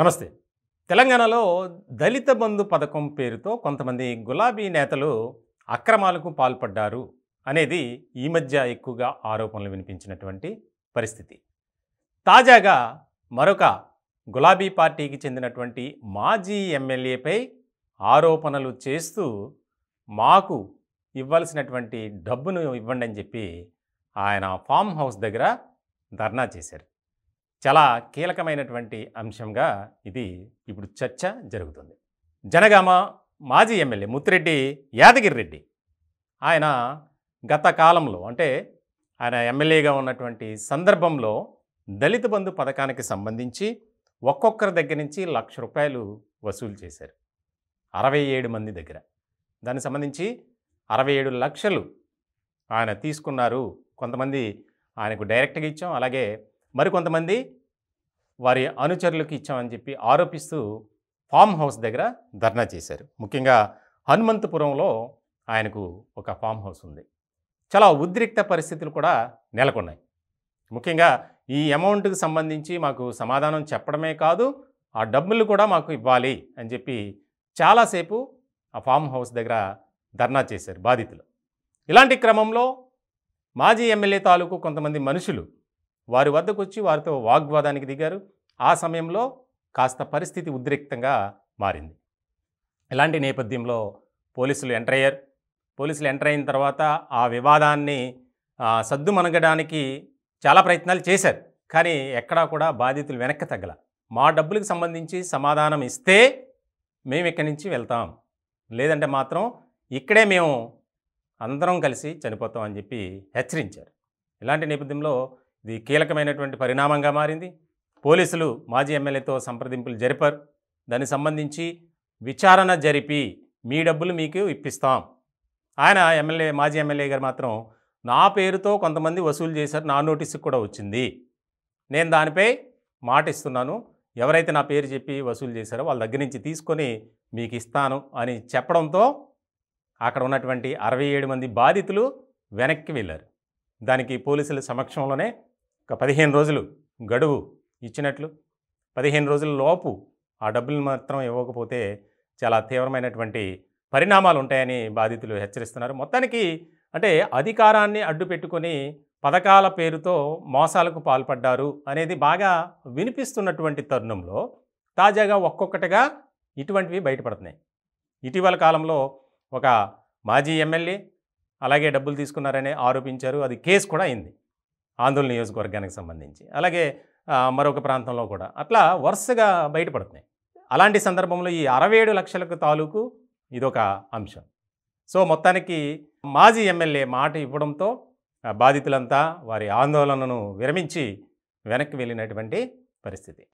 నమస్తే తెలంగాణలో దళిత బంధు పథకం పేరుతో కొంతమంది గులాబీ నేతలు అక్రమాలకు పాల్పడ్డారు అనేది ఈ మధ్య ఎక్కువగా ఆరోపణలు వినిపించినటువంటి పరిస్థితి తాజాగా మరొక గులాబీ పార్టీకి చెందినటువంటి మాజీ ఎమ్మెల్యేపై ఆరోపణలు చేస్తూ మాకు ఇవ్వాల్సినటువంటి డబ్బును ఇవ్వండి అని చెప్పి ఆయన ఫామ్ హౌస్ దగ్గర ధర్నా చేశారు చాలా కీలకమైనటువంటి అంశంగా ఇది ఇప్పుడు చర్చ జరుగుతుంది జనగామ మాజీ ఎమ్మెల్యే ముత్తిరెడ్డి యాదగిరి రెడ్డి ఆయన గత కాలంలో అంటే ఆయన ఎమ్మెల్యేగా ఉన్నటువంటి సందర్భంలో దళిత బంధు పథకానికి సంబంధించి ఒక్కొక్కరి దగ్గర నుంచి లక్ష రూపాయలు వసూలు చేశారు అరవై ఏడు మంది దగ్గర దానికి సంబంధించి అరవై ఏడు లక్షలు ఆయన తీసుకున్నారు కొంతమంది ఆయనకు డైరెక్ట్గా ఇచ్చాం అలాగే మరికొంతమంది వారి అనుచరులకు ఇచ్చామని చెప్పి ఆరోపిస్తూ ఫామ్ హౌస్ దగ్గర ధర్నా చేశారు ముఖ్యంగా హనుమంతపురంలో ఆయనకు ఒక ఫామ్ హౌస్ ఉంది చాలా ఉద్రిక్త పరిస్థితులు కూడా నెలకొన్నాయి ముఖ్యంగా ఈ అమౌంట్కి సంబంధించి మాకు సమాధానం చెప్పడమే కాదు ఆ డబ్బులు కూడా మాకు ఇవ్వాలి అని చెప్పి చాలాసేపు ఆ ఫామ్ హౌస్ దగ్గర ధర్నా చేశారు బాధితులు ఇలాంటి క్రమంలో మాజీ ఎమ్మెల్యే తాలూకు కొంతమంది మనుషులు వారి వద్దకు వచ్చి వారితో వాగ్వాదానికి దిగారు ఆ సమయంలో కాస్త పరిస్థితి ఉద్రిక్తంగా మారింది ఇలాంటి నేపథ్యంలో పోలీసులు ఎంటర్ అయ్యారు పోలీసులు ఎంటర్ అయిన తర్వాత ఆ వివాదాన్ని సద్దుమనగడానికి చాలా ప్రయత్నాలు చేశారు కానీ ఎక్కడా కూడా బాధితులు వెనక్కి తగ్గల మా డబ్బులకు సంబంధించి సమాధానం ఇస్తే మేము ఇక్కడి నుంచి వెళ్తాం లేదంటే మాత్రం ఇక్కడే మేము అందరం కలిసి చనిపోతాం అని చెప్పి హెచ్చరించారు ఇలాంటి నేపథ్యంలో ఇది కీలకమైనటువంటి పరిణామంగా మారింది పోలీసులు మాజీ ఎమ్మెల్యేతో సంప్రదింపులు జరిపారు దానికి సంబంధించి విచారణ జరిపి మీ డబ్బులు మీకు ఇప్పిస్తాం ఆయన ఎమ్మెల్యే మాజీ ఎమ్మెల్యే గారు మాత్రం నా పేరుతో కొంతమంది వసూలు చేశారు నా నోటీసు కూడా వచ్చింది నేను దానిపై మాట ఇస్తున్నాను ఎవరైతే నా పేరు చెప్పి వసూలు చేశారో వాళ్ళ దగ్గర నుంచి తీసుకొని మీకు ఇస్తాను అని చెప్పడంతో అక్కడ ఉన్నటువంటి అరవై మంది బాధితులు వెనక్కి వెళ్ళారు దానికి పోలీసుల సమక్షంలోనే ఒక పదిహేను రోజులు గడువు ఇచ్చినట్లు పదిహేను రోజుల లోపు ఆ డబ్బులు మాత్రం ఇవ్వకపోతే చాలా తీవ్రమైనటువంటి పరిణామాలు ఉంటాయని బాధితులు హెచ్చరిస్తున్నారు మొత్తానికి అంటే అధికారాన్ని అడ్డు పెట్టుకొని పథకాల పేరుతో మోసాలకు పాల్పడ్డారు అనేది బాగా వినిపిస్తున్నటువంటి తరుణంలో తాజాగా ఒక్కొక్కటిగా ఇటువంటివి బయటపడుతున్నాయి ఇటీవల కాలంలో ఒక మాజీ ఎమ్మెల్యే అలాగే డబ్బులు తీసుకున్నారని ఆరోపించారు అది కేసు కూడా అయింది ఆందోళన నియోజకవర్గానికి సంబంధించి అలాగే మరొక ప్రాంతంలో కూడా అట్లా వరుసగా బయటపడుతున్నాయి అలాంటి సందర్భంలో ఈ అరవై ఏడు లక్షలకు తాలూకు ఇదొక అంశం సో మొత్తానికి మాజీ ఎమ్మెల్యే మాట ఇవ్వడంతో బాధితులంతా వారి ఆందోళనను విరమించి వెనక్కి వెళ్ళినటువంటి పరిస్థితి